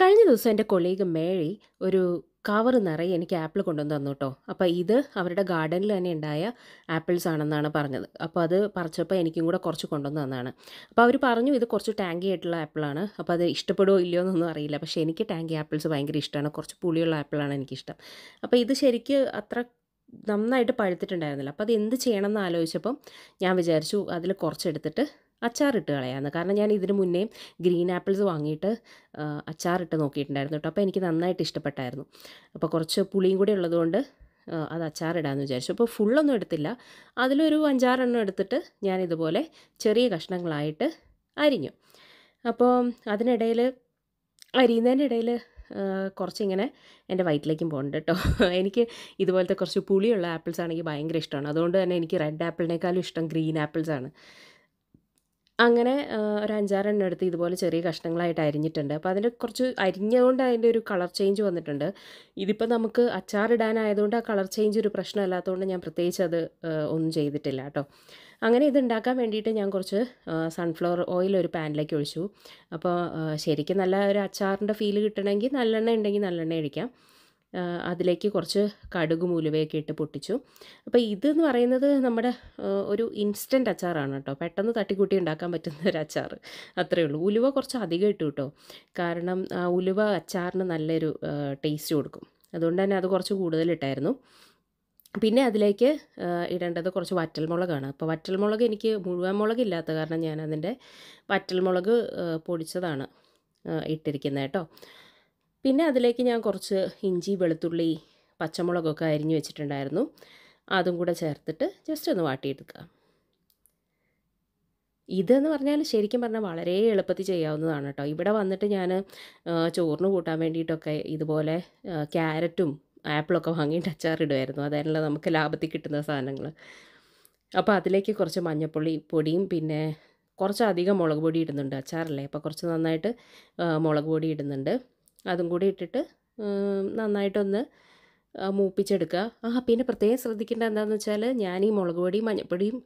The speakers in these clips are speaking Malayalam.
കഴിഞ്ഞ ദിവസം എൻ്റെ കൊളീഗ് മേഴി ഒരു കവർ നിറയെ എനിക്ക് ആപ്പിൾ കൊണ്ടുവന്ന് തന്നു കേട്ടോ അപ്പോൾ ഇത് അവരുടെ ഗാർഡനിൽ തന്നെ ഉണ്ടായ ആപ്പിൾസ് ആണെന്നാണ് പറഞ്ഞത് അപ്പോൾ അത് പറിച്ചപ്പോൾ എനിക്കും കൂടെ കുറച്ച് കൊണ്ടുവന്ന് തന്നാണ് അപ്പോൾ അവർ പറഞ്ഞു ഇത് കുറച്ച് ടാങ്കി ആയിട്ടുള്ള ആപ്പിളാണ് അപ്പോൾ അത് ഇഷ്ടപ്പെടുമോ ഇല്ലയോ എന്നൊന്നും അറിയില്ല പക്ഷേ എനിക്ക് ടാങ്കി ആപ്പിൾസ് ഭയങ്കര ഇഷ്ടമാണ് കുറച്ച് പുളിയുള്ള ആപ്പിളാണ് എനിക്കിഷ്ടം അപ്പോൾ ഇത് ശരിക്ക് അത്ര നന്നായിട്ട് പഴുത്തിട്ടുണ്ടായിരുന്നില്ല അപ്പോൾ അത് എന്ത് ചെയ്യണം എന്ന് ആലോചിച്ചപ്പം ഞാൻ വിചാരിച്ചു അതിൽ കുറച്ചെടുത്തിട്ട് അച്ചാറിട്ട് കളയാമെന്ന് കാരണം ഞാൻ ഇതിന് മുന്നേ ഗ്രീൻ ആപ്പിൾസ് വാങ്ങിയിട്ട് അച്ചാറിട്ട് നോക്കിയിട്ടുണ്ടായിരുന്നു കേട്ടോ അപ്പോൾ എനിക്ക് നന്നായിട്ട് ഇഷ്ടപ്പെട്ടായിരുന്നു അപ്പോൾ കുറച്ച് പുളിയും കൂടി ഉള്ളതുകൊണ്ട് അത് അച്ചാറിടാമെന്ന് വിചാരിച്ചു അപ്പോൾ ഫുള്ളൊന്നും എടുത്തില്ല അതിലൊരു അഞ്ചാറെണ്ണം എടുത്തിട്ട് ഞാൻ ഇതുപോലെ ചെറിയ കഷ്ണങ്ങളായിട്ട് അരിഞ്ഞു അപ്പോൾ അതിനിടയിൽ അരിയുന്നതിൻ്റെ ഇടയിൽ കുറച്ചിങ്ങനെ എൻ്റെ വയറ്റിലേക്കും പോകുന്നുണ്ട് കേട്ടോ എനിക്ക് ഇതുപോലത്തെ കുറച്ച് പുളിയുള്ള ആപ്പിൾസ് ആണെങ്കിൽ ഭയങ്കര ഇഷ്ടമാണ് അതുകൊണ്ട് തന്നെ എനിക്ക് റെഡ് ആപ്പിളിനേക്കാളും ഇഷ്ടം ഗ്രീൻ ആപ്പിൾസ് ആണ് അങ്ങനെ ഒരു അഞ്ചാറെണ്ണം എടുത്ത് ഇതുപോലെ ചെറിയ കഷ്ണങ്ങളായിട്ട് അരിഞ്ഞിട്ടുണ്ട് അപ്പോൾ അതിൻ്റെ കുറച്ച് അരിഞ്ഞതുകൊണ്ട് അതിൻ്റെ ഒരു കളർ ചേഞ്ച് വന്നിട്ടുണ്ട് ഇതിപ്പോൾ നമുക്ക് അച്ചാറിടാനായതുകൊണ്ട് ആ കളർ ചേഞ്ച് ഒരു പ്രശ്നമല്ലാത്തതുകൊണ്ട് ഞാൻ പ്രത്യേകിച്ച് അത് ഒന്നും ചെയ്തിട്ടില്ല കേട്ടോ അങ്ങനെ ഉണ്ടാക്കാൻ വേണ്ടിയിട്ട് ഞാൻ കുറച്ച് സൺഫ്ലവർ ഓയിൽ ഒരു പാനിലേക്ക് ഒഴിച്ചു അപ്പോൾ ശരിക്കും നല്ല ഒരു അച്ചാറിൻ്റെ ഫീല് കിട്ടണമെങ്കിൽ നല്ലെണ്ണ ഉണ്ടെങ്കിൽ നല്ലെണ്ണ ഒഴിക്കാം അതിലേക്ക് കുറച്ച് കടുകും ഉലുവയൊക്കെ ഇട്ട് പൊട്ടിച്ചു അപ്പോൾ ഇതെന്ന് പറയുന്നത് നമ്മുടെ ഒരു ഇൻസ്റ്റൻറ്റ് അച്ചാറാണ് കേട്ടോ പെട്ടെന്ന് തട്ടിക്കൂട്ടി ഉണ്ടാക്കാൻ പറ്റുന്ന ഒരു അച്ചാർ അത്രയേ ഉള്ളൂ ഉലുവ കുറച്ച് അധികം ഇട്ടു കേട്ടോ കാരണം ആ ഉലുവ അച്ചാറിന് നല്ലൊരു ടേസ്റ്റ് കൊടുക്കും അതുകൊണ്ട് തന്നെ അത് കുറച്ച് കൂടുതലിട്ടായിരുന്നു പിന്നെ അതിലേക്ക് ഇടേണ്ടത് കുറച്ച് വറ്റൽമുളകാണ് അപ്പോൾ വറ്റൽമുളക് എനിക്ക് മുഴുവൻ മുളക് ഇല്ലാത്ത കാരണം ഞാൻ വറ്റൽമുളക് പൊടിച്ചതാണ് ഇട്ടിരിക്കുന്നത് കേട്ടോ പിന്നെ അതിലേക്ക് ഞാൻ കുറച്ച് ഇഞ്ചി വെളുത്തുള്ളി പച്ചമുളകൊക്കെ അരിഞ്ഞു വെച്ചിട്ടുണ്ടായിരുന്നു അതും കൂടെ ചേർത്തിട്ട് ജസ്റ്റ് ഒന്ന് വാട്ടിയെടുക്കുക ഇതെന്ന് പറഞ്ഞാൽ ശരിക്കും പറഞ്ഞാൽ വളരെ എളുപ്പത്തിൽ ചെയ്യാവുന്നതാണ് കേട്ടോ ഇവിടെ വന്നിട്ട് ഞാൻ ചോറിന് കൂട്ടാൻ വേണ്ടിയിട്ടൊക്കെ ഇതുപോലെ ക്യാരറ്റും ആപ്പിളൊക്കെ വാങ്ങിയിട്ട് അച്ചാറിടുമായിരുന്നു അതായത് നമുക്ക് ലാഭത്തിൽ കിട്ടുന്ന സാധനങ്ങൾ അപ്പോൾ അതിലേക്ക് കുറച്ച് മഞ്ഞപ്പൊളി പൊടിയും പിന്നെ കുറച്ചധികം മുളക് പൊടി ഇടുന്നുണ്ട് അച്ചാറല്ലേ അപ്പോൾ കുറച്ച് നന്നായിട്ട് മുളക് പൊടി ഇടുന്നുണ്ട് അതും കൂടി ഇട്ടിട്ട് നന്നായിട്ടൊന്ന് മൂപ്പിച്ചെടുക്കുക ആ പിന്നെ പ്രത്യേകം ശ്രദ്ധിക്കേണ്ട എന്താണെന്ന് വെച്ചാൽ ഞാൻ ഈ മുളക് പൊടിയും മഞ്ഞപ്പൊടിയും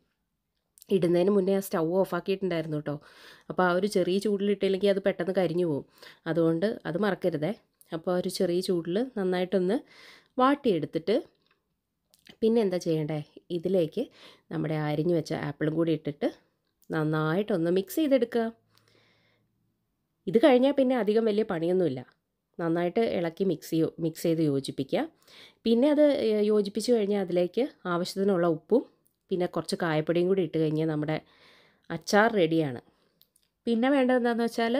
ഇടുന്നതിന് മുന്നേ ആ സ്റ്റൗ ഓഫാക്കിയിട്ടുണ്ടായിരുന്നു കേട്ടോ അപ്പോൾ ആ ഒരു ചെറിയ ചൂടിലിട്ടില്ലെങ്കിൽ അത് പെട്ടെന്ന് കരിഞ്ഞു പോകും അതുകൊണ്ട് അത് മറക്കരുതേ അപ്പോൾ ഒരു ചെറിയ ചൂടിൽ നന്നായിട്ടൊന്ന് വാട്ടിയെടുത്തിട്ട് പിന്നെ എന്താ ചെയ്യേണ്ടേ ഇതിലേക്ക് നമ്മുടെ അരിഞ്ഞു വെച്ച ആപ്പിളും കൂടി ഇട്ടിട്ട് നന്നായിട്ടൊന്ന് മിക്സ് ചെയ്തെടുക്കുക ഇത് കഴിഞ്ഞാൽ പിന്നെ അധികം വലിയ പണിയൊന്നുമില്ല നന്നായിട്ട് ഇളക്കി മിക്സ് മിക്സ് ചെയ്ത് യോജിപ്പിക്കുക പിന്നെ അത് യോജിപ്പിച്ച് കഴിഞ്ഞാൽ അതിലേക്ക് ആവശ്യത്തിനുള്ള ഉപ്പും പിന്നെ കുറച്ച് കായപ്പൊടിയും കൂടി ഇട്ട് കഴിഞ്ഞാൽ നമ്മുടെ അച്ചാർ റെഡിയാണ് പിന്നെ വേണ്ടത് എന്താണെന്ന് വെച്ചാൽ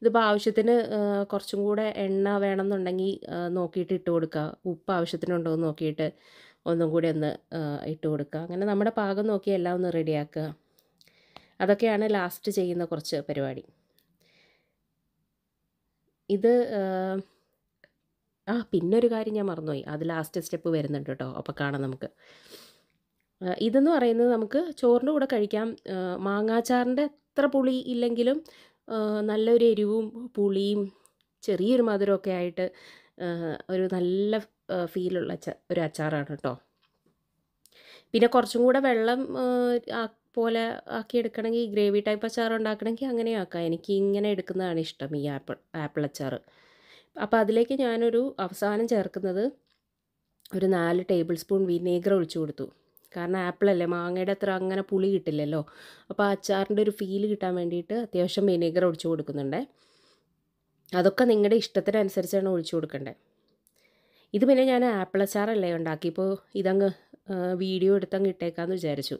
ഇതിപ്പോൾ ആവശ്യത്തിന് കുറച്ചും കൂടെ എണ്ണ വേണമെന്നുണ്ടെങ്കിൽ നോക്കിയിട്ട് ഇട്ട് കൊടുക്കുക ഉപ്പ് ആവശ്യത്തിനുണ്ടോ എന്ന് നോക്കിയിട്ട് ഒന്നും കൂടി ഒന്ന് ഇട്ട് കൊടുക്കുക അങ്ങനെ നമ്മുടെ പാകം നോക്കി എല്ലാം ഒന്ന് റെഡിയാക്കുക അതൊക്കെയാണ് ലാസ്റ്റ് ചെയ്യുന്ന കുറച്ച് പരിപാടി ഇത് ആ പിന്നെ ഒരു കാര്യം ഞാൻ മറന്നുപോയി അത് ലാസ്റ്റ് സ്റ്റെപ്പ് വരുന്നുണ്ട് കേട്ടോ അപ്പോൾ കാണാം നമുക്ക് ഇതെന്ന് പറയുന്നത് നമുക്ക് ചോറിൻ്റെ കൂടെ കഴിക്കാം മാങ്ങാച്ചാറിൻ്റെ എത്ര പുളി ഇല്ലെങ്കിലും നല്ലൊരു എരിവും പുളിയും ചെറിയൊരു മധുരമൊക്കെ ആയിട്ട് ഒരു നല്ല ഫീലുള്ള ഒരു അച്ചാറാണ് കേട്ടോ പിന്നെ കുറച്ചും കൂടെ വെള്ളം പോലെ ആക്കി എടുക്കണമെങ്കിൽ ഗ്രേവി ടൈപ്പ് അച്ചാർ ഉണ്ടാക്കണമെങ്കിൽ അങ്ങനെ ആക്കാം എനിക്ക് ഇങ്ങനെ എടുക്കുന്നതാണ് ഇഷ്ടം ഈ ആപ്പിൾ ആപ്പിൾ അച്ചാർ അപ്പോൾ അതിലേക്ക് ഞാനൊരു അവസാനം ചേർക്കുന്നത് ഒരു നാല് ടേബിൾ സ്പൂൺ വിനേഗർ ഒഴിച്ചു കൊടുത്തു കാരണം ആപ്പിളല്ലേ മാങ്ങയുടെ അത്ര അങ്ങനെ പുളി കിട്ടില്ലല്ലോ അപ്പോൾ ആ അച്ചാറിൻ്റെ ഒരു ഫീൽ കിട്ടാൻ വേണ്ടിയിട്ട് അത്യാവശ്യം വിനേഗർ ഒഴിച്ചു കൊടുക്കുന്നുണ്ട് അതൊക്കെ നിങ്ങളുടെ ഇഷ്ടത്തിനനുസരിച്ചാണ് ഒഴിച്ചു കൊടുക്കേണ്ടത് ഇത് പിന്നെ ഞാൻ ആപ്പിൾ അച്ചാറല്ലേ ഉണ്ടാക്കി ഇപ്പോൾ ഇതങ്ങ് വീഡിയോ എടുത്തങ്ങ് ഇട്ടേക്കാമെന്ന് വിചാരിച്ചു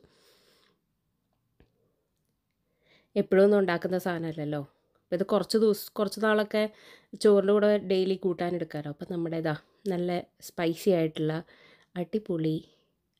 എപ്പോഴൊന്നും ഉണ്ടാക്കുന്ന സാധനമല്ലല്ലോ അപ്പോൾ ഇത് കുറച്ച് ദിവസം കുറച്ച് നാളൊക്കെ ചോറിൻ്റെ കൂടെ ഡെയിലി കൂട്ടാൻ എടുക്കാമല്ലോ അപ്പോൾ നമ്മുടെ ഇതാ നല്ല സ്പൈസി ആയിട്ടുള്ള അടിപൊളി